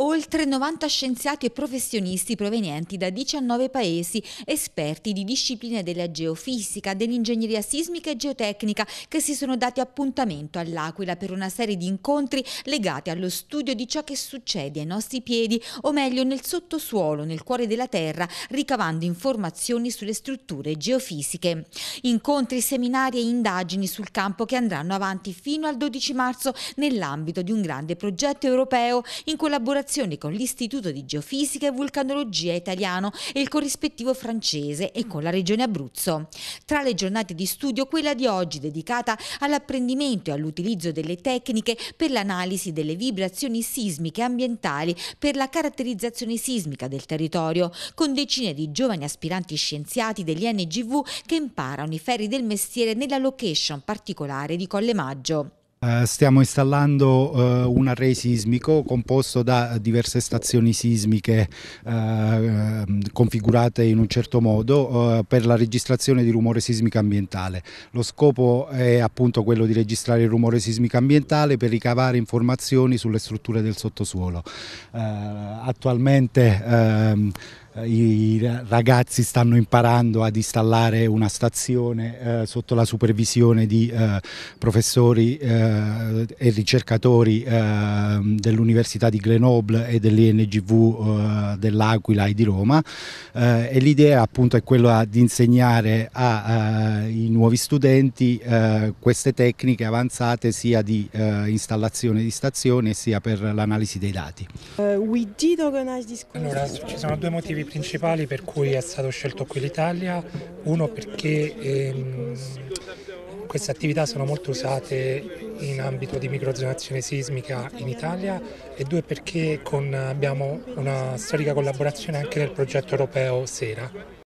Oltre 90 scienziati e professionisti provenienti da 19 paesi, esperti di discipline della geofisica, dell'ingegneria sismica e geotecnica, che si sono dati appuntamento all'Aquila per una serie di incontri legati allo studio di ciò che succede ai nostri piedi, o meglio nel sottosuolo, nel cuore della Terra, ricavando informazioni sulle strutture geofisiche. Incontri, seminari e indagini sul campo che andranno avanti fino al 12 marzo nell'ambito di un grande progetto europeo in collaborazione collaborazione con l'Istituto di Geofisica e Vulcanologia italiano e il corrispettivo francese e con la Regione Abruzzo. Tra le giornate di studio quella di oggi dedicata all'apprendimento e all'utilizzo delle tecniche per l'analisi delle vibrazioni sismiche ambientali per la caratterizzazione sismica del territorio, con decine di giovani aspiranti scienziati degli NGV che imparano i ferri del mestiere nella location particolare di Colle Maggio. Eh, stiamo installando uh, un array sismico composto da diverse stazioni sismiche uh, configurate in un certo modo per la registrazione di rumore sismico ambientale. Lo scopo è appunto quello di registrare il rumore sismico ambientale per ricavare informazioni sulle strutture del sottosuolo. attualmente ehm, eh, i ragazzi stanno imparando ad installare una stazione eh, sotto la supervisione di eh, professori eh, e ricercatori eh, dell'Università di Grenoble e dell'INGV eh, dell'Aquila e di Roma e l'idea appunto è quella di insegnare ai nuovi studenti queste tecniche avanzate sia di installazione di stazioni sia per l'analisi dei dati. Uh, allora, ci sono due motivi principali per cui è stato scelto qui l'Italia, uno perché ehm, queste attività sono molto usate in ambito di microzonazione sismica in Italia e due perché con, abbiamo una storica collaborazione anche nel progetto europeo Sera.